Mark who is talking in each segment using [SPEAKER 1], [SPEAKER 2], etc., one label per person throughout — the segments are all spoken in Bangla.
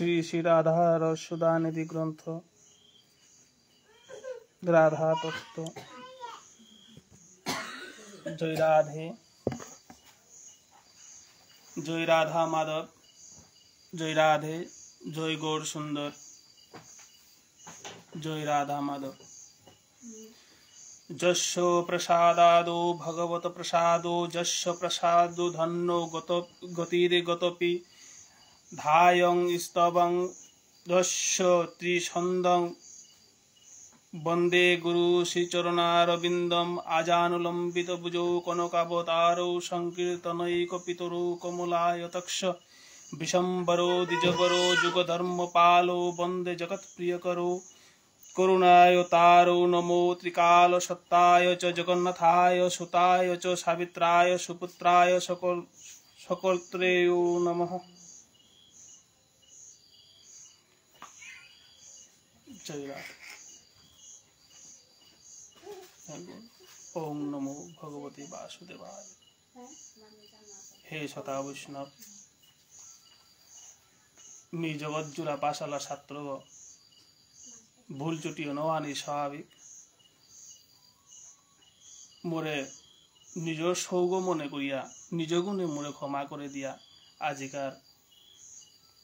[SPEAKER 1] श्री श्री राधा रसुदा निधि ग्रंथ राधा तत्व जय राधे जय राधा माधव जय राधे जय गौर सुंदर जय राधा माधव जश प्रसादादो भगवत प्रसादो जश प्रसादो धन्नो गत गतिरे गतपि गत ধায়ং স্তবং দস্য ত্রিসন্দং বন্দে গুরু শ্রীচরণারবিন্দম আজানুলম্বিত বুজৌ কনকাবতারৌ সংকীর্তনৈকপিতরৌ কমলায়তক্ষ বিশম্বরো দ্বিজবরো যুগধর্মপালো বন্দে জগৎপ্রিয়করো করুণায় তারো নমো ত্রিকাল সত্তায় চ জগন্নাথায় সুতায় চ সাবিত্রায় সুপুত্রায় সকল সকলত্রেয় নমঃ জয়রা ওং নমো ভগবতী বাসুদেবায় হে শতা বৈষ্ণব পাশালা ছাত্র ভুল চুটিও নওয়ানি স্বাভাবিক মোরে নিজ সৌগ মনে করিয়া নিজ গুণে মোরে ক্ষমা করে দিয়া আজিকার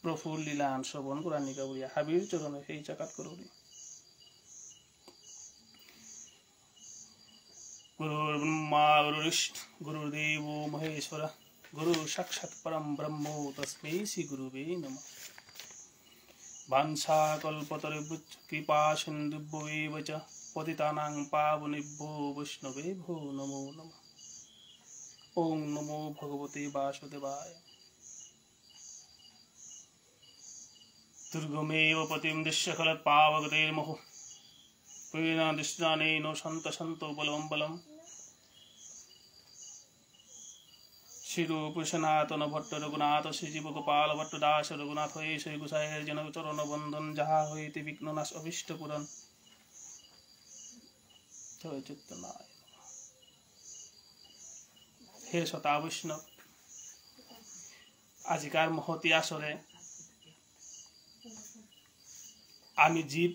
[SPEAKER 1] প্রফুল লীলা আন শোভন গুরানিকা বলিয়া হাবির চরণে সেই চাকাত করুনি गुरुर् ब्रह्मा गुरुरिष्ठ गुरुर्देव महेश्वर गुरु साक्षात् परं ब्रह्म तस्मै श्रीगुरुवे नमः भांसाकल्पतरुभ्युच्च कृपासिन्धुभ्येव च पतितानां पावनेभ्यो वैष्णवेभ्यो नमो नमः ॐ नमो भगवते वासुदेवाय दुर्गमेव पतिं दिश्य खलत्पावगतैर्महो प्रेणादिष्टानेनो शन्तशन्तोपलवं बलम् শিরূপসনাতনভট্টরঘুনাথ শ্রীজীবগোপাল ভট্টদাস রঘুনাথ হয়ে শ্রী গুসাহের জন চরণ বন্ধন যাহা হইতে নাশ অভিষ্ট পুরন হে শতা বৈষ্ণব আজিকার মহতি আসরে আমি জীব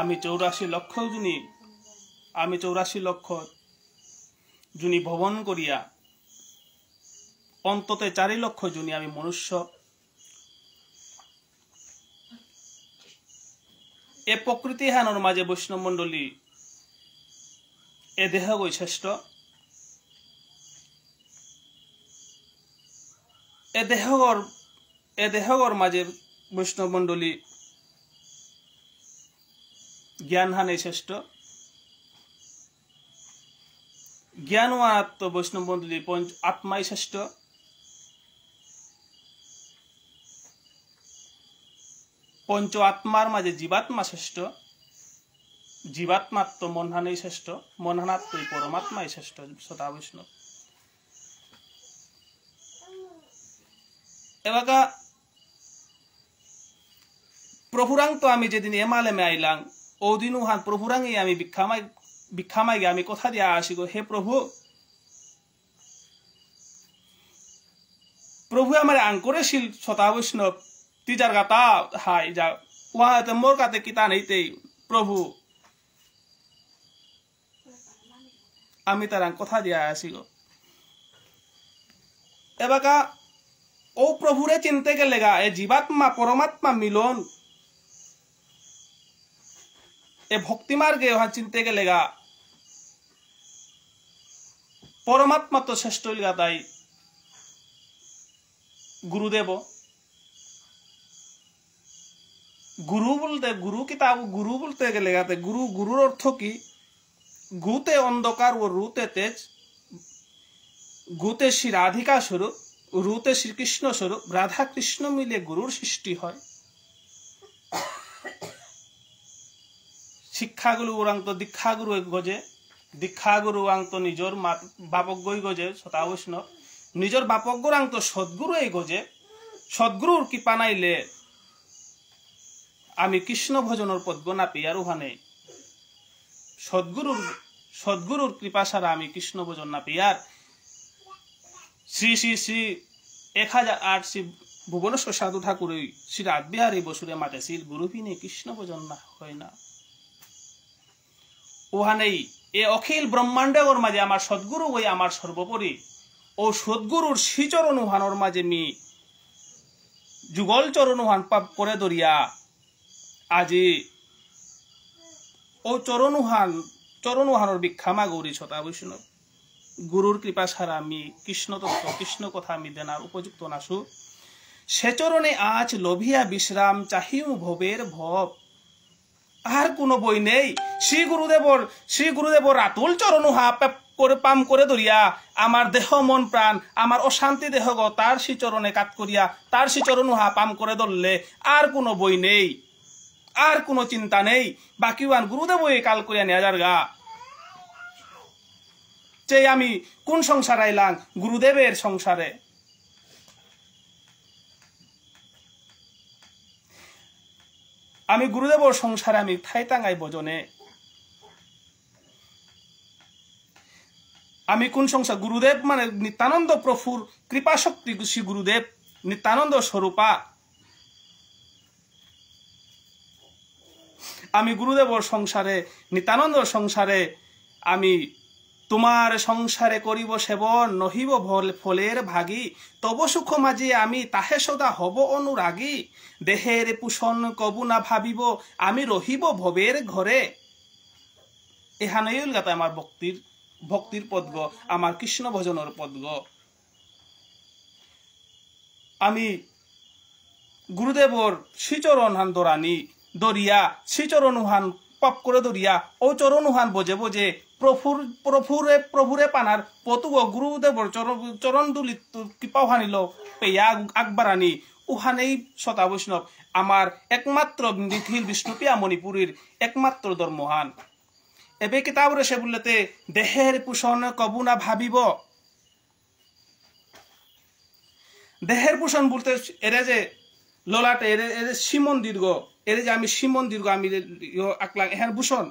[SPEAKER 1] আমি চৌরাশি লক্ষ যিনি আমি চৌরাশি লক্ষ যিনি ভবন করিয়া অন্ততে চারি লক্ষ যিনি আমি মনুষ্য এ প্রকৃতি হানোর মাঝে বৈষ্ণব মণ্ডলী এ দেহ বৈশিষ্ট্য এ দেহগর এ দেহগর মাঝে বৈষ্ণবমণ্ডলী জ্ঞানহানে শ্রেষ্ঠ জ্ঞান ও আত্ম বৈষ্ণবমণ্ডলী পঞ্চ আত্মাই শ্রেষ্ঠ পঞ্চ আত্মার মাঝে জীবাত্মা শ্রেষ্ঠ জীবাত্মাত্ম মনহানেই শ্রেষ্ঠ মনহানাত্মই পরমাত্মাই শ্রেষ্ঠ সদা বৈষ্ণব এবার প্রভুরাং তো আমি যেদিন এমালেমে আইলাং ওদিন উহান প্রভুরাং আমি ভিক্ষামাই ভিক্ষামাইগে আমি কথা দিয়া আসি গো হে প্রভু প্রভু আমার আঙ্করেশীল ছতা বৈষ্ণব তিজার গাতা হাই যা এতে মোর কাতে কিতা নেইতেই প্রভু আমি তার কথা দিয়া আসি গো এবাকা ও প্রভুরে চিনতে গেলে গা এ জীবাত্মা পরমাত্মা মিলন એ ભક્તિ માર્ગે એવા ಚಿಂತೆಗೆ ಲೆಗ ಪರಮಾತ್ಮ તો શ્રેષ્ઠ ಲಿಗ তাই গুরুদেব গুরু বলতে গুরু কি তা গুরু বলতে গেলে গাতে গুরু গুরুর অর্থ কি গুতে অন্ধকার ও রুতে তেজ গুতে শ্রী রাধিকা স্বরূপ রুতে শ্রীকৃষ্ণ স্বরূপ রাধা কৃষ্ণ মিলে গুরুর সৃষ্টি হয় শিক্ষাগুরু ওরান্ত দীক্ষাগুরু গজে দীক্ষাগুরু আন্ত নিজর বাপজ্ঞই গজে সতা বৈষ্ণব নিজর তো সদ্গুরু এই গজে সদ্গুরুর কৃপা নাইলে আমি কৃষ্ণ ভজনের পদ্ম না পিয়ার উহানে সদ্গুরুর সদ্গুরুর কৃপা সারা আমি কৃষ্ণ ভজন না পিয়ার শ্রী শ্রী শ্রী এক হাজার আট শ্রী ভুবনেশ্বর সাধু ঠাকুর শ্রী রাতবিহারী বসুরে মাতে শ্রী গুরুবিনে কৃষ্ণ ভজন না হয় না উহা নেই এ অখিল ব্রহ্মাণ্ডে ওর মাঝে আমার সদ্গুরু ওই আমার সর্বোপরি ও সদ্গুরুর সিচরণ উহানোর মাঝে মি যুগল চরণ উহান পাপ করে দরিয়া আজি ও চরণ উহান চরণ উহানোর ভিক্ষামা গৌরী ছতা বৈষ্ণব গুরুর কৃপা সারা আমি কৃষ্ণ তত্ত্ব কৃষ্ণ কথা আমি দেনার উপযুক্ত নাসু সে চরণে আজ লভিয়া বিশ্রাম চাহিউ ভবের ভব আর কোনো বই নেই শ্রী গুরুদেবর শ্রী গুরুদেবর আতুল চরণ করে পাম করে ধরিয়া আমার দেহ মন প্রাণ আমার অশান্তি দেহ গ তার শ্রীচরণে কাত করিয়া তার শ্রীচরণ উহা পাম করে ধরলে আর কোনো বই নেই আর কোনো চিন্তা নেই ওয়ান গুরুদেব এ কাল করিয়া নেয়া যার গা যে আমি কোন সংসার আইলাম গুরুদেবের সংসারে আমি গুরুদেব সংসারে আমি ঠাই টাঙাই বজনে আমি কোন সংসার গুরুদেব মানে নিত্যানন্দ প্রফুর কৃপা শক্তি শ্রী গুরুদেব নিত্যানন্দ স্বরূপা আমি গুরুদেব সংসারে নিত্যানন্দ সংসারে আমি তোমার সংসারে করিব সেবন নহিব ফলের ভাগি তব সুখ মাঝে আমি তাহে সদা হব অনুরাগী দেহের পোষণ কবু না ভাবিব আমি রহিব ভবের ঘরে এহানেইল গাতে আমার ভক্তির ভক্তির পদ্ম আমার কৃষ্ণ ভজনের পদ্ম আমি গুরুদেবর শ্রীচরণ হান দরানি দরিয়া শ্রীচরণ হান পপ করে ধরিয়া ও চরণুহান বোঝে বোঝে প্রফুর প্রফুরে প্রভুরে পানার ও গুরুদেবর চরণ দুলি কৃপা হানিল পেয়া আগবারানি উহানেই শতা বৈষ্ণব আমার একমাত্র নিখিল বিষ্ণুপিয়া মণিপুরীর একমাত্র ধর্মহান এবে কিতাবরে সে বললেতে দেহের পোষণ কবু না ভাবিব দেহের পোষণ বলতে এরা যে ললাটে এর এর সিমন দীর্ঘ এর যে আমি সিমন দীর্ঘ আমি আকলাং হ্যাঁ ভূষণ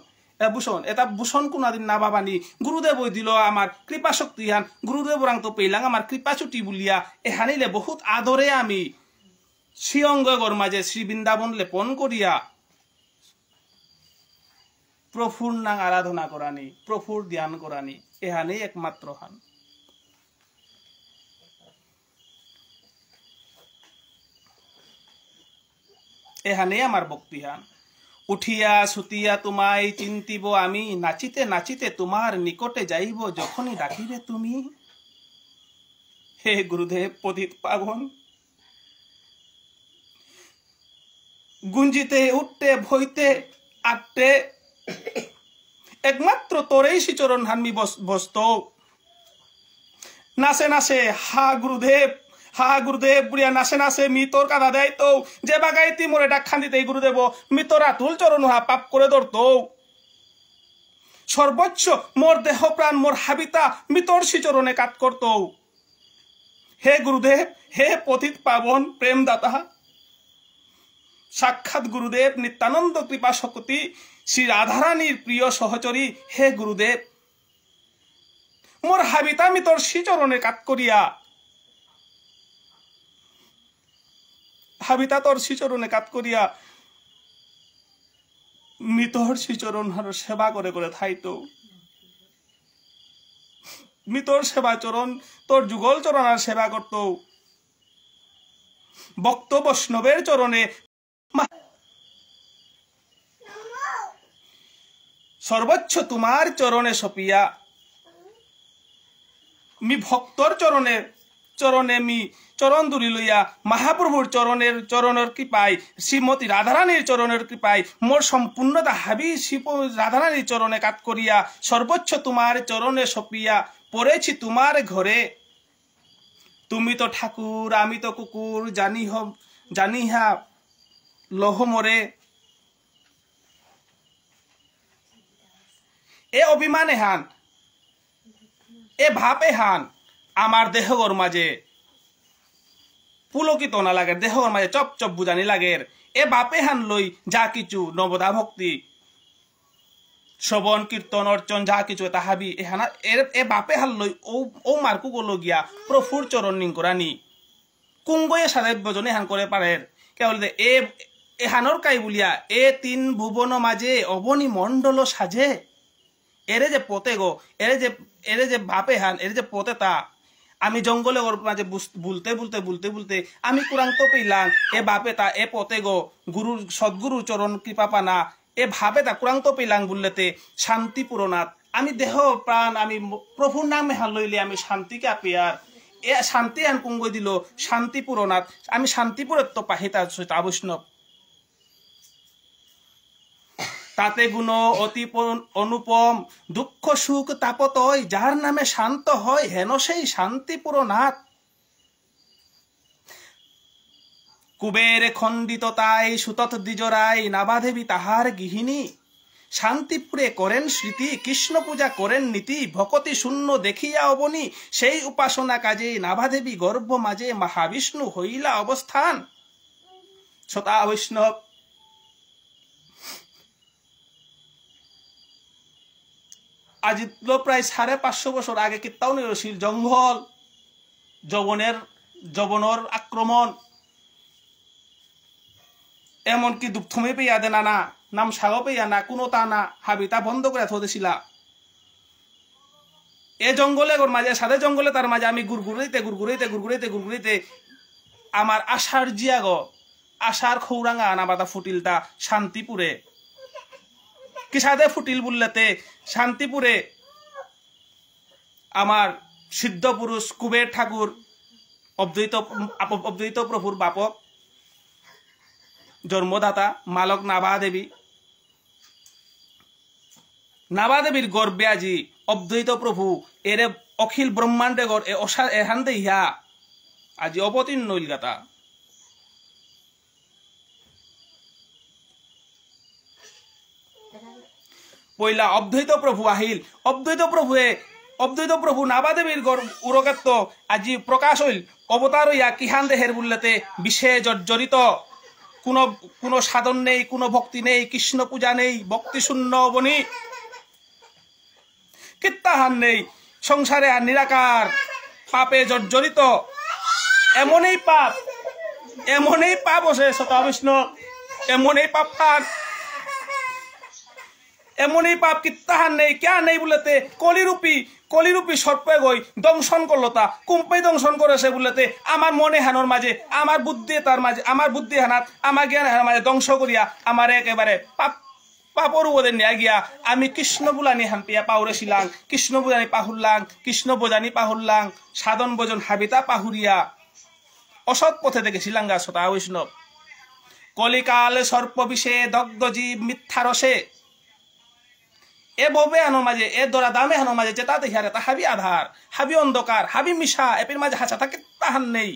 [SPEAKER 1] ভূষণ এটা ভূষণ কোনাদিন না বাবানি গুরুদেব দিল আমার কৃপা শক্তি হান গুরুদেব রাং তো পেলাং আমার কৃপা চুটি বুলিয়া এহানিলে বহুত আদরে আমি শ্রীঅঙ্গর মাঝে শ্রী বৃন্দাবন লেপন করিয়া প্রফুর নাং আরাধনা করানি প্রফুর ধ্যান করানি এহানেই একমাত্র হান এহানে আমার ভক্তিহান উঠিয়া সুতিয়া তোমায় চিন্তিব আমি নাচিতে নাচিতে তোমার নিকটে যাইব যখনই ডাকিবে তুমি হে গুরুদেব পদিত পাগন গুঞ্জিতে উঠতে ভইতে আটতে একমাত্র তোরেই সিচরণ হানমি বস্ত নাচে নাচে হা গুরুদেব হাহা গুরুদেব বুড়িয়া নাচে নাচে মি তোর কাদা দেয় তো যে বাগাইতি মোরে ডাক্ষান খান্দিতে গুরুদেব মি তোরা তুল চরণ হা পাপ করে ধরত সর্বোচ্চ মোর দেহ প্রাণ মোর হাবিতা মিতর চরণে কাত করত হে গুরুদেব হে পথিত পাবন দাতা সাক্ষাৎ গুরুদেব নিত্যানন্দ কৃপা শক্তি শ্রী রাধারানীর প্রিয় সহচরী হে গুরুদেব মোর হাবিতা মিতর চরণে কাত করিয়া হাবিতাতর শিচরণে কাত করিয়া মৃতর শিচরণ হারো সেবা করে করে থাইত মৃতর সেবা চরণ তোর যুগল চরণ আর সেবা করত বক্ত বৈষ্ণবের চরণে সর্বোচ্চ তোমার চরণে সপিয়া মি ভক্তর চরণে চরণে মি চরণ দুলি লইয়া মহাপ্রভুর চরণের চরণের কৃপায় শ্রীমতী রাধারানীর চরণের কৃপায় মোর সম্পূর্ণতা হাবি শিব রাধারানীর চরণে কাত করিয়া সর্বোচ্চ তোমার চরণে সপিয়া পড়েছি তোমার ঘরে তুমি তো ঠাকুর আমি তো কুকুর জানি হ জানিহা লহ মরে এ অভিমানে হান এ ভাবে হান আমার দেহগর মাঝে পুলকিত না লাগে দেহর মাঝে চপ চপ বুঝানি লাগের এ বাপে হান লই যা কিছু নবদা ভক্তি শ্রবণ কীর্তন অর্চন যা কিছু তাহাবি এহানা এর এ বাপে হাল লই ও মার্কু গলো গিয়া প্রফুর চরণ নিং করানি কুঙ্গয়ে সাদে বজনে হান করে পারে কে এ এহানোর কাই বুলিয়া এ তিন ভুবন মাঝে অবনি মণ্ডল সাজে এরে যে পতে গো এরে যে এরে যে বাপে হান এরে যে পতে তা আমি জঙ্গলে ওর মাঝে বুলতে বুলতে বুলতে বুলতে আমি কোরআন তো পেলাম এ বাপে তা এ পতে গো গুরুর সদ্গুরু চরণ কৃপা পানা এ ভাবে তা কোরআন তো পেলাম বললেতে শান্তি পুরনাথ আমি দেহ প্রাণ আমি প্রভুর নামে লইলে আমি শান্তিকে আপিয়ার এ শান্তি আন কুঙ্গ দিল শান্তি পুরনাথ আমি শান্তিপুরের তো পাহিতা তা বৈষ্ণব তাতে গুণ অতি অনুপম দুঃখ সুখ তাপতয় যার নামে শান্ত হয় হেন সেই শান্তিপুর নাথ কুবের খণ্ডিত তাই সুতত দ্বিজরাই নাবাদেবী তাহার গৃহিণী শান্তিপুরে করেন স্মৃতি কৃষ্ণ পূজা করেন নীতি ভকতি শূন্য দেখিয়া অবনী সেই উপাসনা কাজে নাভাদেবী গর্ভ মাঝে মহাবিষ্ণু হইলা অবস্থান শ্রোতা বৈষ্ণব আজিত প্রায় সাড়ে পাঁচশো বছর আগে কিত্তাউন রশির জঙ্গল যবনের জবনর আক্রমণ এমনকি দুপথমে পেয়া দেনা না নাম সাগ পেয়া না কোনো তা না হাবিতা বন্ধ করে থদেছিলা এ জঙ্গলে ওর মাঝে সাদে জঙ্গলে তার মাঝে আমি গুড়গুড়াইতে গুড়গুড়াইতে গুড়গুড়াইতে গুড়গুড়াইতে আমার আশার জিয়াগ আশার খৌরাঙা আনা বাদা ফুটিলতা শান্তিপুরে কিসাদে ফুটিল বুল্লাতে শান্তিপুরে আমার সিদ্ধ পুরুষ কুবের ঠাকুর অদ্বৈত অদ্বৈত প্রভুর বাপক জন্মদাতা মালক নাভাদেবী নাভাদেবীর গর্বে আজি অদ্বৈত প্রভু এরে অখিল ব্রহ্মাণ্ডে গড় এ অসা এহান্দে ইহা আজি অবতীর্ণ ইলগাতা পইলা অবদ্বৈত প্রভু আহিল অবদ্বৈত প্রভুয়ে অবদ্বৈত প্রভু নাবাদেবীর উরগাত্ম আজি প্রকাশ হইল অবতার ইয়া কিহান দেহের বুল্লাতে বিশে জর্জরিত কোনো কোনো সাধন নেই কোনো ভক্তি নেই কৃষ্ণ পূজা নেই ভক্তি শূন্য বনি কিত্তাহান নেই সংসারে আর নিরাকার পাপে জর্জরিত এমনই পাপ এমনই পাপ আছে শতা বিষ্ণু এমনই পাপ থাক এমনই পাপ কি তাহার নেই কে নেই বলেতে কলিরূপী কলিরূপী সর্পে গই দংশন করলো তা কুম্পাই দংশন করেছে বলেতে আমার মনে হানোর মাঝে আমার বুদ্ধি তার মাঝে আমার বুদ্ধি হানাত আমার জ্ঞান হানার মাঝে দংশ করিয়া আমার একেবারে পাপ পাপর উপদে নিয়া গিয়া আমি কৃষ্ণ বুলানি হাম্পিয়া পাউরে শিলাং কৃষ্ণ বুজানি পাহুল্লাং কৃষ্ণ বোজানি পাহুল্লাং সাধন বোজন হাবিতা পাহুরিয়া অসৎ পথে থেকে গা সতা বৈষ্ণব কলিকাল দগ্ধ জীব মিথ্যা রসে এ ববে আনোর মাঝে এ দোরা দামে হানোর মাঝে যে তাতে হিয়ারে তা হাবি আধার হাবি অন্ধকার হাবি মিশা এপির মাঝে হাসা থাকে তাহার নেই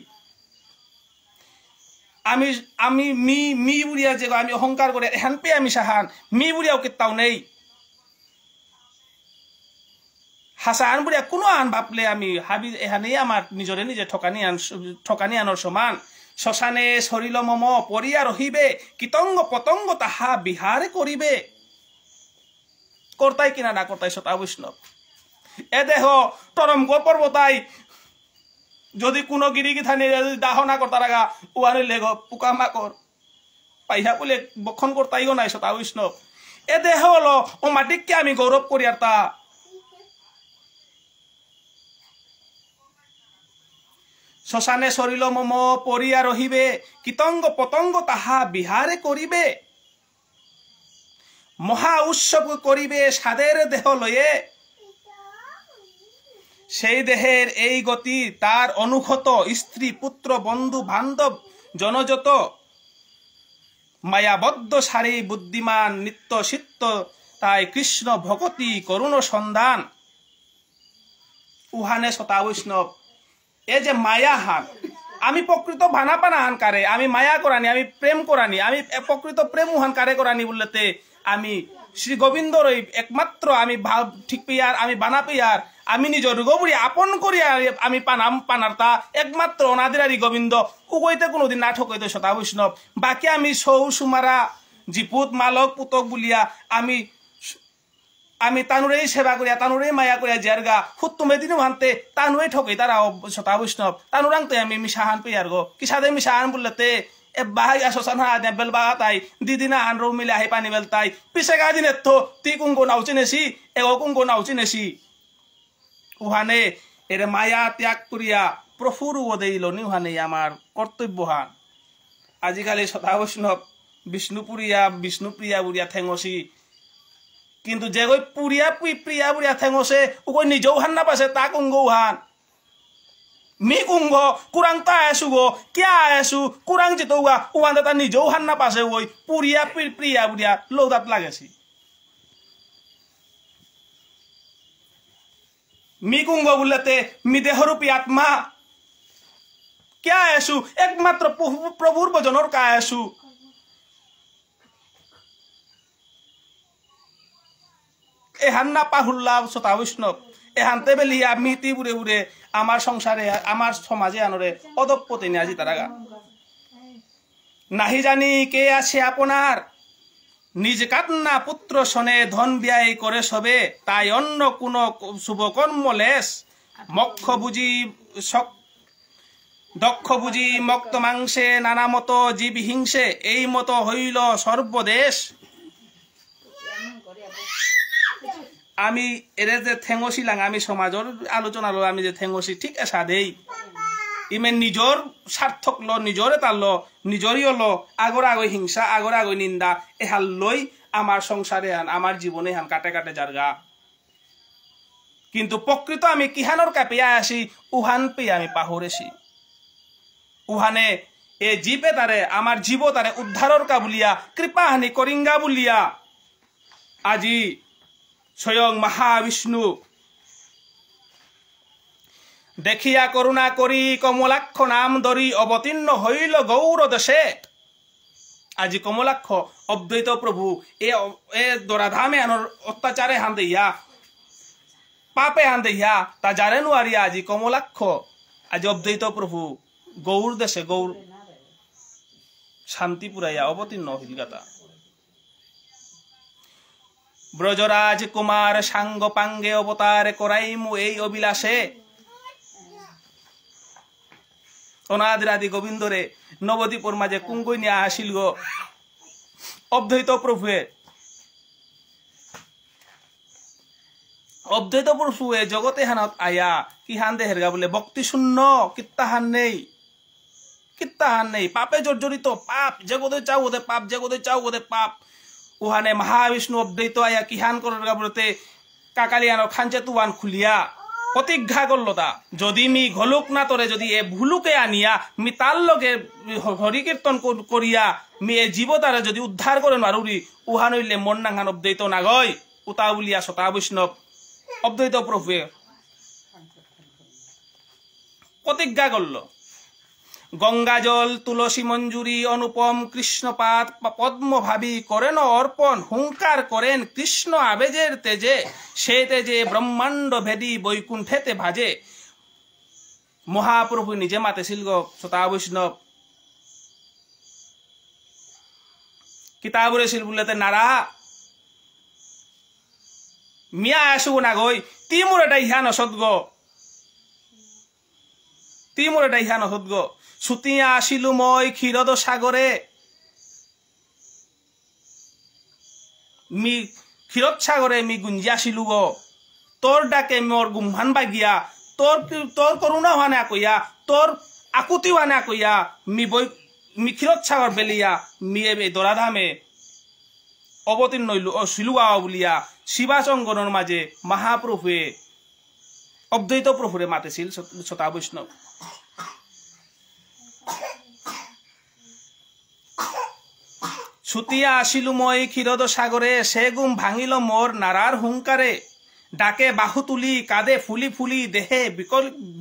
[SPEAKER 1] আমি আমি মি মি বুড়িয়া যে আমি অহংকার করে হ্যান পেয়ে আমি সাহান মি বুড়িয়াও কিত্তাও নেই আন বুড়িয়া কোনো আন ভাবলে আমি হাবি এহানেই আমার নিজরে নিজে ঠকানি আন ঠকানি আনোর সমান শ্মশানে সরিল মম পরিয়া রহিবে কীতঙ্গ পতঙ্গ তাহা বিহারে করিবে কর্তাই কিনা না কর্তাই সতা বৈষ্ণব এ দেহ তরম তাই যদি কোনো গিরিগিথা নিয়ে যদি দাহ না করতা রাখা উহারে লেগ পোকা মাকর পাইহা বলে বক্ষণ করতাইও নাই সতা বৈষ্ণব এ দেহ হলো ও মাটিককে আমি গৌরব করি আর তা শ্মশানে সরিল মম পরিয়া রহিবে কীতঙ্গ পতঙ্গ তাহা বিহারে করিবে মহা উৎসব করিবে সাদের দেহ লয়ে সেই দেহের এই গতি তার অনুগত স্ত্রী পুত্র বন্ধু বান্ধব জনজত মায়াবদ্ধ সারি বুদ্ধিমান নিত্য সিত্ত তাই কৃষ্ণ ভগতি করুণ সন্ধান উহানে শতা বৈষ্ণব এ যে মায়াহান আমি প্রকৃত ভানা পানা হানকারে আমি মায়া করানি আমি প্রেম করানি আমি প্রকৃত প্রেম হানকারে করানি বললেতে আমি শ্রী গোবিন্দর একমাত্র আমি ভাব ঠিক পেয়ার আমি বানা পেয়ার আমি নিজ রুগবুড়ি আপন করিয়া আমি পানাম পানার তা একমাত্র অনাদিরারি গোবিন্দ উগইতে কোনোদিন নাটক হইতে শতা বৈষ্ণব বাকি আমি সৌ সুমারা জিপুত মালক পুতক বুলিয়া আমি আমি তানুরেই সেবা করিয়া তানুরেই মায়া করিয়া জেরগা হুত্তুমে দিনু হানতে তানুয়ে ঠকি তারা সতা বৈষ্ণব তানুরাংতে আমি মিশাহান পেয়ার গো কি সাদে মিশাহান বললেতে এ বাহাই আসসান হা দেবেল বা তাই দিদি না হান মিলে আহি পানি বেল তাই পিছে গা দিনে তো তি কুঙ্গো নাও চিনেছি এ ও কুঙ্গো নাও চিনেছি উহানে এর মায়া ত্যাগ করিয়া প্রফুর ওদেইল নিহানে আমার কর্তব্য হান আজিকালি শতা বৈষ্ণব বিষ্ণুপুরিয়া বিষ্ণুপ্রিয়া বুড়িয়া ঠেঙসি কিন্তু যে পুরিয়া গৈ পুৰিয়া প্ৰিয়া বুঢ়িয়া ঠেঙো চে উকৈ নিজেও হান নাপাইছে তাক উংগৌ হান মি কুংগ কুরাং তা আছো গ কিয়া আছো কুৰাং যিটো গা উহান দাদা নিজেও হান নাপাইছে ওই পুরিয়া পুই প্রিয়া বুড়িয়া লৌদাত লাগেছি মি কুঙ্গ বুলিলে মি দেহরূপী আত্মা কে আসু একমাত্র প্রভুর ভজনৰ কা আসু এহান না পাহুল্লা শতা বৈষ্ণব এহানতে বেলি আমি তি বুড়ে উড়ে আমার সংসারে আমার সমাজে আনরে অদপ্পতি নিয়ে আজি তারা গা নাহি জানি কে আছে আপনার নিজ কান্না পুত্র শোনে ধন ব্যয় করে সবে তাই অন্য কোন শুভকর্ম লেস মক্ষ বুঝি দক্ষ বুঝি মক্ত মাংসে নানা মতো জীব হিংসে এই মতো হইল সর্বদেশ আমি এৰে যে ঠেঙসি লাঙা আমি সমাজৰ আলোচনা আমি যে ঠেঙচি ঠিক আছা দেই ইমে নিজৰ স্বাৰ্থক ল নিজর এটা ল নিজৰীয় ল আগৰ আগৈ হিংসা আগৰ আগে নিন্দা এহাল লৈ আমার সংসারে হান আমার জীবনে হান কাটে কাটে জারগা কিন্তু প্রকৃত আমি কিহানোর কাপিয়া আসি উহান পেয়ে আমি পাহরেছি উহানে এ জীবে তারে আমার জীব তারে উদ্ধারর বলিয়া কৃপাহানি করিঙ্গা বলিয়া আজি স্বয়ং মহাবিষ্ণু দেখিয়া করুণা করি কমলাক্ষ নাম ধরি অবতীর্ণ হইল গৌর দেশে আজি কমলাক্ষ অদ্বৈত প্রভু এ এ দরাধামে আনর অত্যাচারে হান দইয়া পাপে হান দইয়া তা জানে নুয়ারিয়া আজি কমলাক্ষ আজি অদ্বৈত প্রভু গৌর দেশে গৌর শান্তি পুরাইয়া অবতীর্ণ হইল গাতা ব্রজরাজ কুমার সাঙ্গ পাঙ্গে অবতার করাইমু এই অভিলাষে অনাদি গোবিন্দরে নবদ্বীপর মাঝে কুঙ্গুই নিয়ে আসিল গো অদ্বৈত প্রভুয়ে অদ্বৈত প্রভুয়ে জগতে হানত আয়া কি হান হেরগা বলে ভক্তি শূন্য কিত্তাহান নেই কিত্তাহান নেই পাপে জর্জরিত পাপ জগতে চাও ওদের পাপ জগতে চাও ওদের পাপ উহানে মহাবিষ্ণু অব্দৈত আয়া কিহান করতে কাকালিয়ান খানচে তুয়ান খুলিয়া প্রতিজ্ঞা করল তা যদি মি ঘলুক না তরে যদি এ ভুলুকে আনিয়া মি তার লগে হরি কীর্তন করিয়া মি এ জীবতারে যদি উদ্ধার করে মারুরি উহা নইলে মন নাঙান অব্দৈত নাগয় উতা বুলিয়া সতা বৈষ্ণব অব্দৈত প্রভুয়ে প্রতিজ্ঞা করলো গঙ্গাজল তুলসী মঞ্জুরি অনুপম কৃষ্ণপাত পদ্মভাবী করেন অর্পণ হুঙ্কার করেন কৃষ্ণ আবেজের তেজে সে তেজে ব্রহ্মাণ্ড ভেদি বৈকুণ্ঠেতে ভাজে মহাপ্রভু নিজে মাতে শিল্গ শ্রোতা বৈষ্ণব কিতাবরে শিল বুলেতে নারা মিয়া আসব না গই তিমুর এটা ইহা নসদ্গ তিমুর এটা ইহা নসদ্গ ছুতিয়া আসিলু মই ক্ষীরদ সাগরে মি ক্ষীরদ সাগরে মি গুঞ্জি আসিলু গো তোর ডাকে মোর গুম্ভান বাগিয়া তোর তোর করুণা হওয়া না কইয়া তোর আকুতি হওয়া না কইয়া মি বই মি ক্ষীরদ সাগর বেলিয়া মি এ দরাধামে অবতীর্ণ শিলুয়া বলিয়া শিবাচঙ্গনের মাঝে মহাপ্রভুয়ে অদ্বৈত প্রভুরে মাতেছিল ছতা বৈষ্ণব ছুটিয়া আসিলু মই ক্ষীরদ সাগরে সে গুম ভাঙিল মোর নারার হুঙ্কারে ডাকে বাহু তুলি কাঁদে ফুলি ফুলি দেহে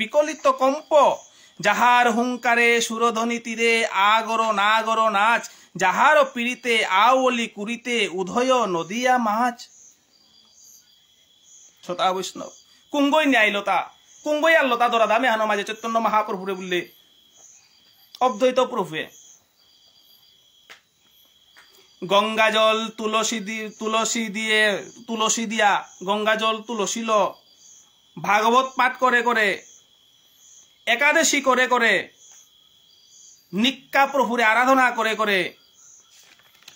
[SPEAKER 1] বিকলিত কম্প যাহার হুঙ্কারে সুরধনী তীরে আগর নাগর নাচ যাহার পীড়িতে আওলি কুড়িতে উদয় নদিয়া মাছ শ্রোতা বৈষ্ণব কুঙ্গই লতা কুঙ্গই আর লতা দরা দামে হানো মাঝে চৈতন্য মহাপ্রভুরে বললে অদ্বৈত প্রভুয়ে গঙ্গা জল তুলসী তুলসী দিয়ে তুলসী দিয়া গঙ্গা জল তুলসী ল ভাগবত পাঠ করে করে একাদশী করে করে নিক্কা প্রভুরে আরাধনা করে করে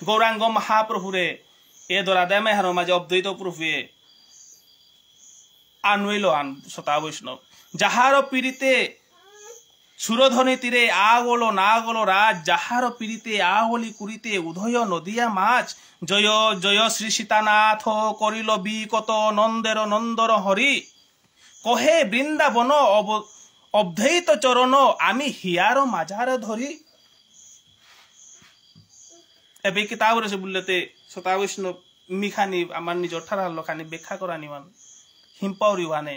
[SPEAKER 1] গৌরাঙ্গ মহাপ্রভুরে এ দেমে মেহর মাঝে অদ্বৈত প্রভুয়ে আনুইল আন শতা বৈষ্ণব যাহার পীড়িতে সুরধনে তীরে আগল নাগল রাজ যাহার পীড়িতে আহলি কুড়িতে উদয় নদিয়া মাছ জয় জয় শ্রী সীতানাথ করিল বিকত নন্দের নন্দর হরি কহে বৃন্দাবন অবধৈত চরণ আমি হিয়ার মাঝার ধরি এবে তা সে বুললেতে শ্রোতা বৈষ্ণব মিখানি আমার নিজ অঠার খানি ব্যাখ্যা করানি মান হিম্পাউরি ওয়ানে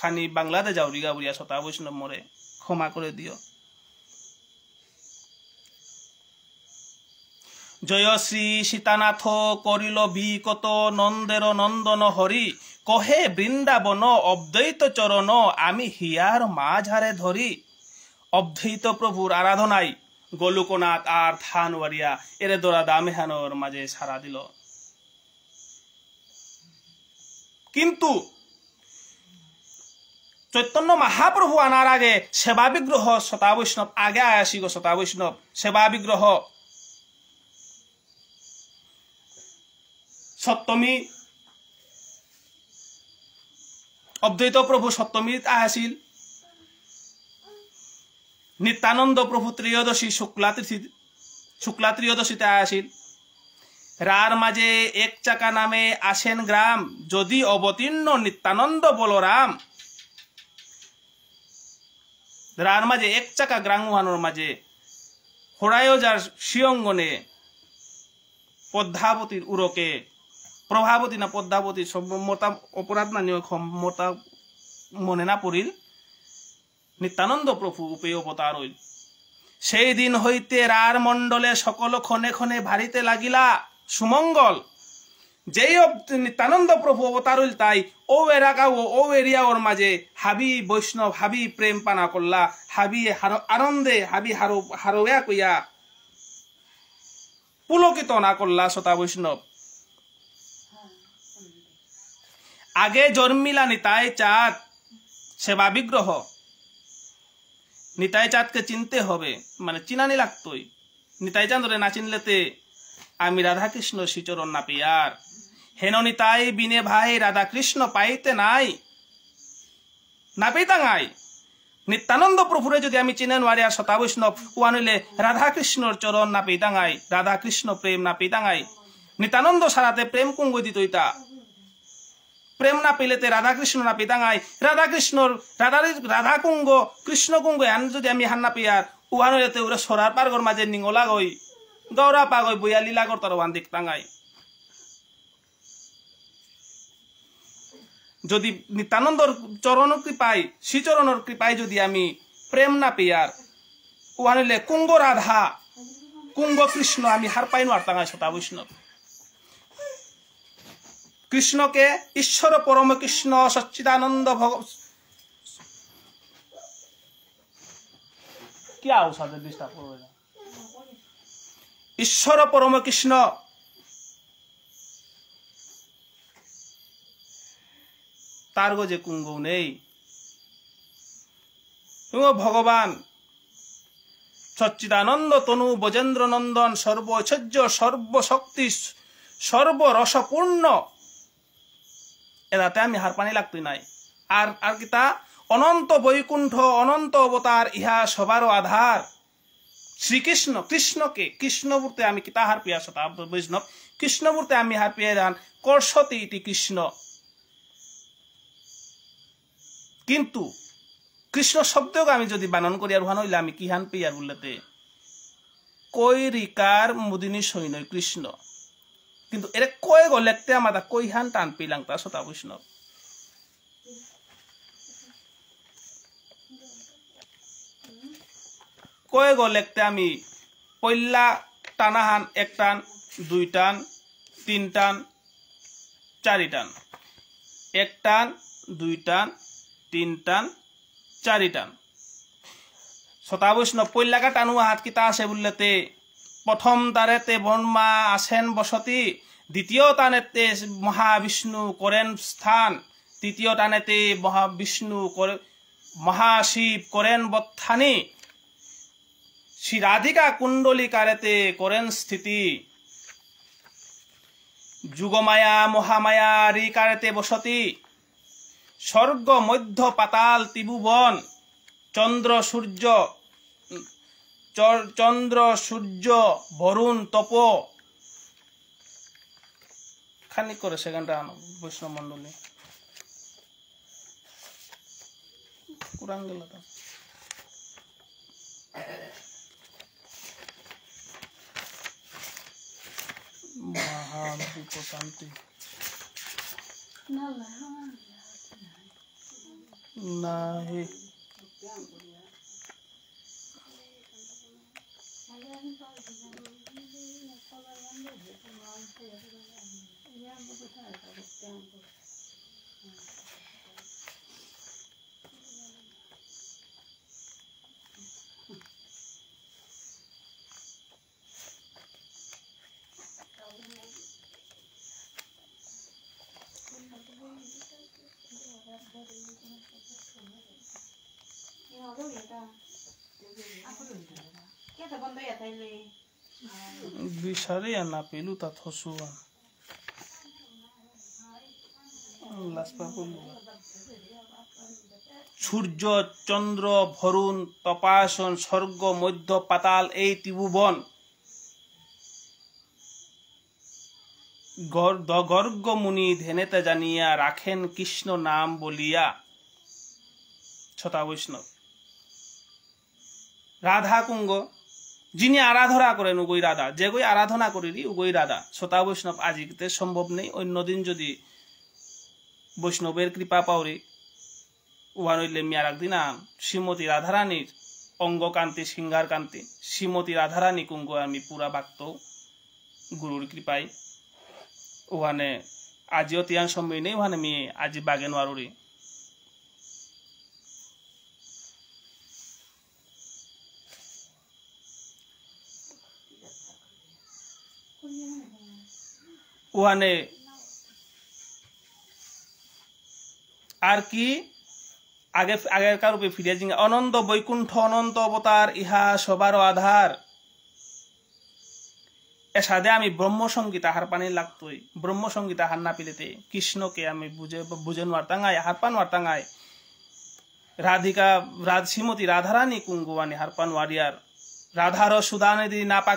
[SPEAKER 1] খানি বাংলাদেশ যাওরি গাউরিয়া শ্রোতা বৈষ্ণব মরে ক্ষমা করে দিও জয় শ্রী সীতানাথ করিল বিকত নন্দের নন্দন হরি কহে বৃন্দাবন অব্দৈত চরণ আমি হিয়ার মাঝারে ধরি অব্দৈত প্রভুর আরাধনাই গোলুকনাথ আর থানওয়ারিয়া এরে দোরা দামেহানোর মাঝে সারা দিল কিন্তু চৈতন্য মহাপ্রভু আনার আগে সেবা বিগ্রহ শতা বৈষ্ণব আগে আসি গো শতা বৈষ্ণব সেবা বিগ্রহ সপ্তমী অদ্বৈত প্রভু সপ্তমীত আসিল নিত্যানন্দ প্রভু ত্রিয়দশী শুক্লা শুক্লা ত্রিয়োদশীতে আসিল রার মাঝে এক চাকা নামে আসেন গ্রাম যদি অবতীর্ণ নিত্যানন্দ বলরাম যারা আর মাঝে এক চাকা গ্রাঙ্গুয়ানোর মাঝে হোড়ায় যার শিয়ঙ্গনে পদ্মাবতীর উরকে প্রভাবতী না পদ্মাবতী সম্মতা অপরাধ না নিয়ে ক্ষমতা মনে না পড়িল নিত্যানন্দ প্রভু উপে অবতার সেই দিন হইতে রার মণ্ডলে সকল ক্ষণে ক্ষণে ভারিতে লাগিলা সুমঙ্গল যেই নিত্যানন্দ প্রভু তাই ও ও ও এরিয়া ওর মাঝে হাবি বৈষ্ণব হাবি প্রেম পানা করলা হাবি আনন্দে হাবি হারো হারোয়া কইয়া পুলকিত না করলা বৈষ্ণব আগে জন্মিলা নিতাই চাঁদ সেবা বিগ্রহ নিতাই চাঁদকে চিনতে হবে মানে চিনানি লাগতোই নিতাই চাঁদরে না চিনলেতে আমি রাধাকৃষ্ণ শ্রীচরণ নাপিয়ার হেননিতাই বিনে ভাই কৃষ্ণ পাইতে নাই না নাই নিত্যানন্দ প্রভুরে যদি আমি চিনে নোয়ারিয়া শতা বৈষ্ণব কুয়ানিলে কৃষ্ণর চরণ না রাধা কৃষ্ণ প্রেম না নাই নিত্যানন্দ সারাতে প্রেম কুঙ্গ দিতইতা প্রেম না পেলেতে কৃষ্ণ না পেতা নাই রাধা রাধা কুঙ্গ কৃষ্ণ কুঙ্গ হান যদি আমি হান হান্না পিয়ার উহানতে ওরা সরার পার্গর মাঝে নিঙলা গই গৌরা পাগ বইয়া লীলাগর তরবান দেখতাঙাই যদি নিত্যানন্দর চরণ কৃপায় শ্রীচরণর কৃপায় যদি আমি প্রেম না পেয়ার ওহানিলে কুঙ্গ রাধা কুঙ্গ কৃষ্ণ আমি হার আর তাঙায় সতা বৈষ্ণব কৃষ্ণকে ঈশ্বর পরম কৃষ্ণ সচ্চিদানন্দ ভগ কি हो साथ डिस्टर्ब हो ঈশ্বর পরম কৃষ্ণ তার গজে কুঙ্গ নেই ভগবান সচ্চিদানন্দ তনু বজেন্দ্র নন্দন ঐশ্বর্য সর্বশক্তি সর্বরসপূর্ণ এদাতে আমি হার পানি লাগতুই নাই আর আর কি তা অনন্ত বৈকুণ্ঠ অনন্ত অবতার ইহা সবার আধার শ্রীকৃষ্ণ কৃষ্ণকে কৃষ্ণমূর্তে আমি কি তাহার পিয়া বৈষ্ণব কৃষ্ণমূর্তে আমি হার পিয়া দান করসতি ইতি কৃষ্ণ কিন্তু কৃষ্ণ শব্দকে আমি যদি বানন করি আরোহণ হইলে আমি কিহান পেই আর কই রিকার মুদিনী সৈন্য কৃষ্ণ কিন্তু এর কয় গলেকতে আমাদা কৈহান টান পেলাং তা সতা বৈষ্ণব কয়ে গলে আমি পল্লা টানাহান এক টান দুই টান তিন টান চারি টান এক টান দুই টান তিন টান চারি টান শ্রোতা বৈষ্ণৱ পল্যাকা টানুৱা হাতকেইটা আছে বুলিলেতে প্ৰথম তাৰেতে বৰ্মা আছেন বসতি দ্বিতীয় টানেতে মহাবিষ্ণু কৰেন স্থান তৃতীয় টানেতে মহাবিষ্ণু কৰে মহাশিব করেন বত্থানি শ্রী রাধিকা কুণ্ডলী কারেতে করেন স্থিতি যুগমায়া মহামায়া রি কারেতে বসতি স্বর্গ মধ্য পাতাল ত্রিভুবন চন্দ্র সূর্য চন্দ্র সূর্য বরুণ তপ খানিক করে সেখানটা বৈষ্ণব মন্ডলী মহান না नाही Yeah, but شريعة نابلو تتحسوا সূর্য চন্দ্র ভরুণ তপাসন স্বর্গ মধ্য পাতাল এই ত্রিভুবন গর্গ মুনি ধ্যানেতে জানিয়া রাখেন কৃষ্ণ নাম বলিয়া ছতা বৈষ্ণব রাধা কুঙ্গ যিনি আরাধনা করেন উগই রাধা যে গই আরাধনা করিলি উগই রাধা শ্রোতা বৈষ্ণব আজিতে সম্ভব নেই অন্যদিন যদি বৈষ্ণবের কৃপা পাওরি উহানৈলেমি আর একদিন শ্রীমতী রাধারানীর অঙ্গকান্তি কান্তি শ্রীমতী রাধারানী কুঙ্গ আমি পুরা বাক্ত গুরুর কৃপায় ওখানে আজিও তিয়ান নেই ওখানে মেয়ে আজি বাগেন ওয়ারুরি ওয়ানে আর কি আগে আগেরকার রূপে ফিরিয়া জিঙ্গা অনন্ত বৈকুণ্ঠ অনন্ত অবতার ইহা সবারও আধার এ সাদে আমি ব্রহ্মসঙ্গীত আহার পানি লাগতই ব্রহ্মসঙ্গীত আহার না পিলেতে কৃষ্ণকে আমি বুঝে বুঝে নোয়ার টাঙায় আহার পান নোয়ার টাঙায় রাধিকা রাধ শ্রীমতী রাধারানী কুঙ্গুয়ানি হারপান ওয়ারিয়ার রাধার সুদানে দিদি না পা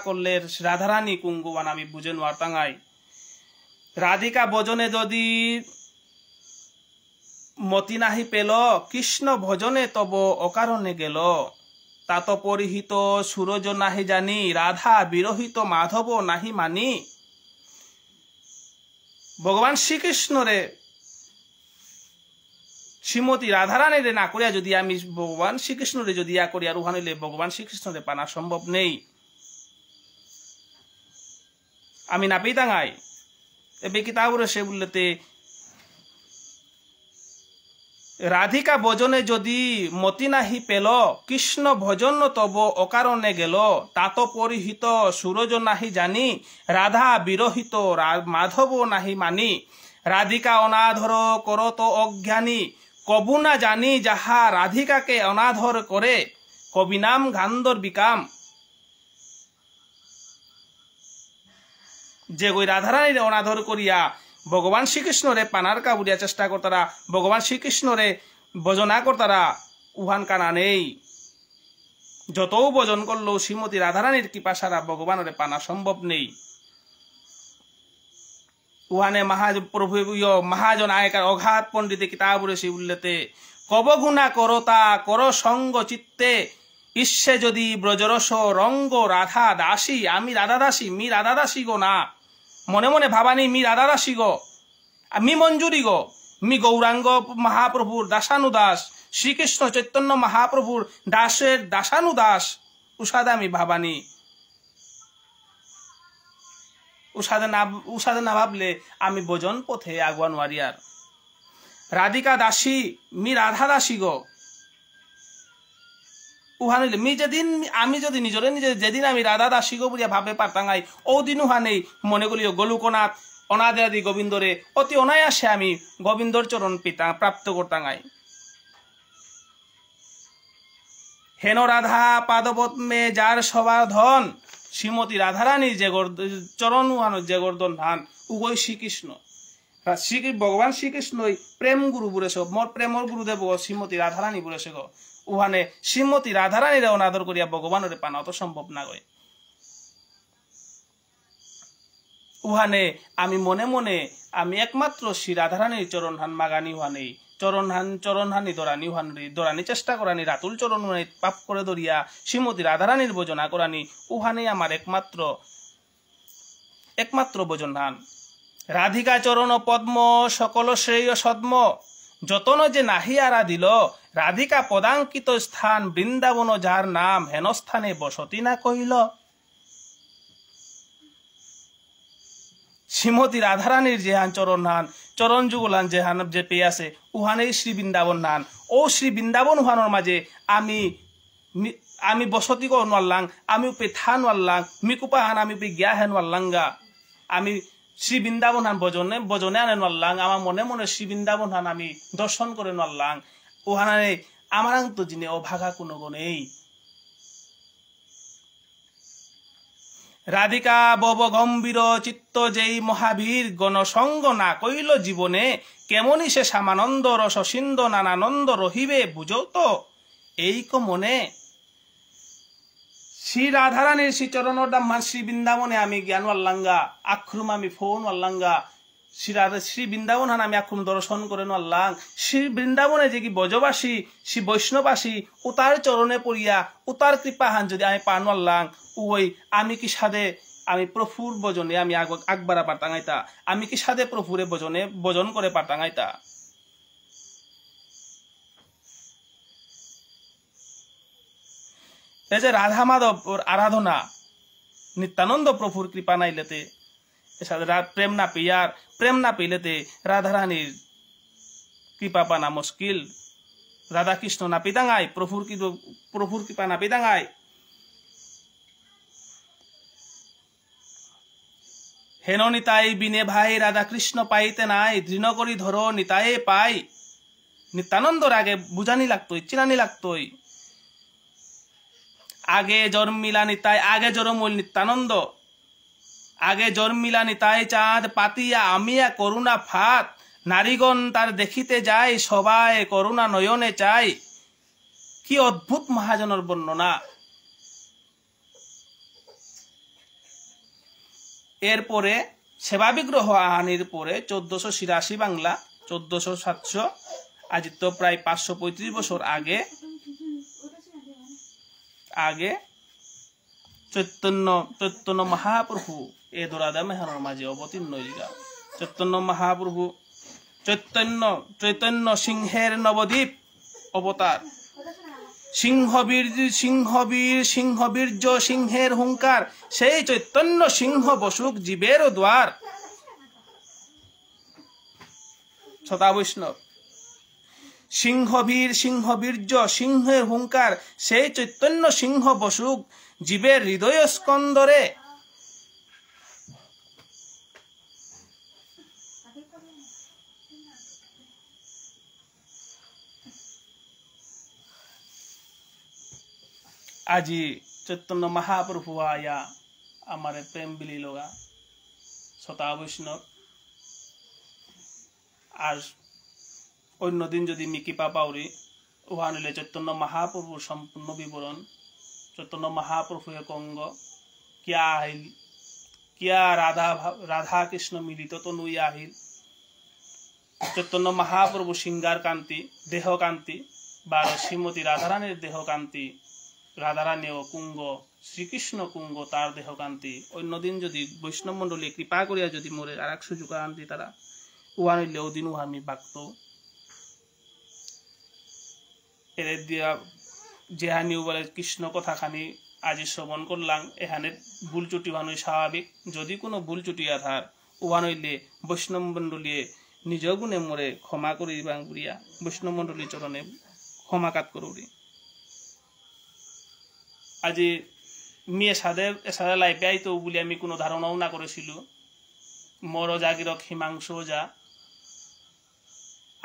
[SPEAKER 1] রাধারানী কুঙ্গুয়ান আমি বুঝে নোয়ার টাঙায় রাধিকা ভজনে যদি মতি নাহি পেল কৃষ্ণ ভজনে তব অকারণে গেল তাত পরিহিত সুরজ নাহি জানি রাধা বিরহিত মাধব নাহি মানি ভগবান শ্রীকৃষ্ণরে শ্রীমতী রাধারানীরে না করিয়া যদি আমি ভগবান শ্রীকৃষ্ণরে যদি ইয়া করিয়া রুহা নিলে ভগবান শ্রীকৃষ্ণরে পানা সম্ভব নেই আমি নাপিতাঙাই বেকিতাবর সে বললেতে রাধিকা ভজনে যদি মতি নাহি পেল কৃষ্ণ ভজন তব অকারণে গেল তাত পরিহিত সুরজ নাহি জানি রাধা বিরহিত মাধব নাহি মানি রাধিকা অনাধর করত অজ্ঞানী কবু না জানি যাহা রাধিকাকে অনাধর করে কবিনাম গান্ধর বিকাম যে ওই রাধারানীরে অনাধর করিয়া ভগবান শ্রীকৃষ্ণরে পানার কাবুরিয়া চেষ্টা করতারা ভগবান শ্রীকৃষ্ণরে বজনা করতারা উহান কানা নেই যতও বজন করলেও শ্রীমতী রাধারানীর কৃপা সারা ভগবানরে পানা সম্ভব নেই উহানে মহা প্রভু মহাজন আয়কার অঘাত পণ্ডিতে কিতাব সে উল্লেতে কব গুণা করতা কর সঙ্গ চিত্তে ইচ্ছে যদি ব্রজরস রঙ্গ রাধা দাসী আমি রাধা দাসী মি রাধা দাসী গো না মনে মনে ভাবানি মি দাসী গ মি মঞ্জুরি গ মি গৌরাঙ্গ মহাপ্রভুর দাসানু দাস শ্রীকৃষ্ণ চৈতন্য মহাপ্রভুর দাসের দাসানু দাস উষাদামি ভাবানি উষাদা না উষাদা না ভাবলে আমি বোজন পথে আগুয়ান ওয়ারিয়ার রাধিকা দাসী মি রাধা দাসী গ উহা নিলে মি যেদিন আমি যদি নিজরে নিজে যেদিন আমি রাধা দাস শিগবুরিয়া ভাবে পাতাঙাই ও উহা নেই মনে করিও গোলুকনাথ গোবিন্দরে অতি অনায়াসে আমি গোবিন্দর চরণ পিতা প্রাপ্ত করতাঙাই হেন রাধা পাদপদ্মে যার সবার ধন শ্রীমতী রাধারানী যে চরণ উহানো যে ধান উভয় শ্রীকৃষ্ণ হ্যাঁ, শ্রী ভগবান শ্রীকৃষ্ণই প্রেম গুরু বুড়েছ মোর প্রেমর গুরুদেব শ্রীমতী রাধারানী বুড়েছ উহানে শ্রীমতী রাধারানীরাও নাদর করিয়া ভগবানের পান অত সম্ভব না গয় উহানে আমি মনে মনে আমি একমাত্র শ্রী রাধারানীর হান মাগানি হান চরণ হানি দরানি উহানি দরানি চেষ্টা করানি রাতুল চরণ পাপ করে ধরিয়া শ্রীমতী রাধারানীর ভোজনা করানি উহানে আমার একমাত্র একমাত্র হান রাধিকা চরণ পদ্ম সকল শ্রেয় সদ্ম যতন যে নাহি আরা দিল রাধিকা পদাঙ্কিত স্থান বৃন্দাবন যার নাম হেনস্থানে বসতি না কহিল শ্রীমতী রাধারানীর যেহান চরণ নান চরণ যুগলান যেহান যে পেয়াছে উহানেই শ্রী বৃন্দাবন নান ও শ্রী বৃন্দাবন উহানোর মাঝে আমি আমি বসতি নোয়াল্লাং আমি উপে থান নোয়াল্লাং মিকুপা হান আমি উপে গিয়া হেন ওয়াল্লাঙ্গা আমি শ্রী বৃন্দাবন হান বজনে বজনে আনে নোয়াল্লাং আমার মনে মনে শ্রী বৃন্দাবন হান আমি দর্শন করে নোয়াল্লাং তো জিনে অভাগা কোনো গনেই রাধিকা বব গম্ভীর চিত্ত যেই মহাবীর গণসঙ্গ না কইল জীবনে কেমনি সে সামানন্দ রসসিন্দ নানানন্দ রহিবে বুঝো তো এই ক মনে শ্রী রাধারানীর শ্রীচরণ ডাম্মান শ্রী বৃন্দাবনে আমি জ্ঞান আল্লাঙ্গা আক্রুম আমি ফোন আল্লাঙ্গা শ্রী বৃন্দাবন হান আমি এখন দর্শন করে আল্লাহ শ্রী বৃন্দাবনে যে কি বজবাসী শ্রী বৈষ্ণবাসী ও তার চরণে পড়িয়া ও তার কৃপা হান যদি আমি পা আল্লাহ ওই আমি কি সাদে আমি প্রফুর বজনে আমি আগবারা পারতাঙাইতা আমি কি সাদে প্রফুরে বজনে বজন করে পারতাঙাইতা এই যে রাধা মাধব আরাধনা নিত্যানন্দ প্রভুর কৃপা নাইলেতে প্রেম না পিয়ার প্রেম না পিলেতে রাধারানীর কৃপা পানা মুশকিল রাধাকৃষ্ণ না পিতাঙ্গায় প্রভুর প্রভুর কৃপা না পিতাঙ্গায় হেন নিতাই বিনে ভাই রাধাকৃষ্ণ পাইতে নাই দৃঢ় করি ধরো নিতায়ে পাই নিত্যানন্দ আগে বুঝানি লাগতোই চিনানি লাগতোই আগে জন্মিলা নিতাই আগে জন্মূল নিত্যানন্দ আগে জন্মিলানি তাই চাঁদ পাতিয়া আমিয়া করুণা ফাত নারীগণ তার দেখিতে যায় সবাই করুণা নয়নে চাই কি অদ্ভুত মহাজনের বর্ণনা এরপরে সেবা বিগ্রহ আহানির পরে চোদ্দশো ছিরাশি বাংলা চোদ্দশো সাতশো আজিত্য প্রায় পাঁচশো পঁয়ত্রিশ বছর আগে আগে চৈতন্য চৈতন্য মহাপ্রভু এ দোরাদা মেহানোর মাঝে অবতীর্ণ ইগা চৈতন্য মহাপ্রভু চৈতন্য চৈতন্য সিংহের নবদ্বীপ অবতার সিংহবীর সিংহবীর সিংহবীর্য সিংহের হুঙ্কার সেই চৈতন্য সিংহ বসুক জীবের দ্বার ছতা বৈষ্ণব সিংহবীর সিংহবীর্য সিংহের হুঙ্কার সেই চৈতন্য সিংহ বসুক জীবের হৃদয় স্কন্দরে আজি চৈতন্য মহাপ্রভু আয়া আমার প্রেম বিলি লগা ছতা বৈষ্ণব আর অন্যদিন যদি মিকিপা পাউরি উহা নিলে চৈতন্য মহাপ্রভুর সম্পূর্ণ বিবরণ চৈতন্য মহাপ্রভু এক অঙ্গ কিয়া আহিল কিয়া রাধা রাধা কৃষ্ণ মিলিত তনুই আহিল চৈতন্য মহাপ্রভু সিঙ্গার কান্তি দেহকান্তি বা শ্রীমতী রাধারানীর দেহকান্তি রাধারানী ও কুঙ্গ শ্রীকৃষ্ণ কুঙ্গ তার দেহকান্তি অন্যদিন যদি বৈষ্ণব মণ্ডলী কৃপা করিয়া যদি মোরে আর এক সুযোগ আনতি তারা উহা নইলে ওদিন উহা আমি বাক্ত এর দিয়া যেহানি বলে কৃষ্ণ কথা খানি আজি শ্রবণ করলাম এখানে ভুল চুটি হওয়ানোই স্বাভাবিক যদি কোনো ভুল চুটি আধার উহা নইলে বৈষ্ণব মণ্ডলীয়ে নিজ গুণে মোরে ক্ষমা করিবাং বুড়িয়া বৈষ্ণব মণ্ডলী চরণে ক্ষমা কাত করি আজি মিয়ে সাদে সাদে লাইফে আইতো বলে আমি কোনো ধারণাও না করেছিল মর জাগিরক হিমাংশ যা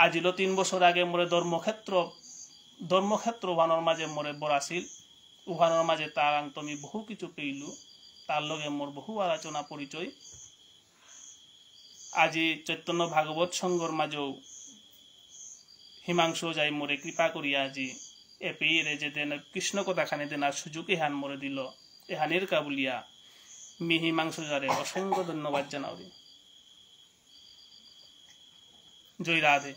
[SPEAKER 1] আজিলো তিন বছর আগে মরে ধর্মক্ষেত্র ধর্মক্ষেত্র ওভানোর মাঝে মরে বর আসিল উহানোর মাঝে তার আমি বহু কিছু পেইলু তার লগে মোর বহু আলোচনা পরিচয় আজি চৈতন্য ভাগবত সংঘর মাঝেও হিমাংশ যাই মোরে কৃপা করিয়া আজি ए पीर जे देन কৃষ্ণ দেন আর সুযোগ হান মরে দিল এহানের কাবুলিয়া মিহি মাংস জারে অসংখ্য ধন্যবাদ জানাও জয় রাধে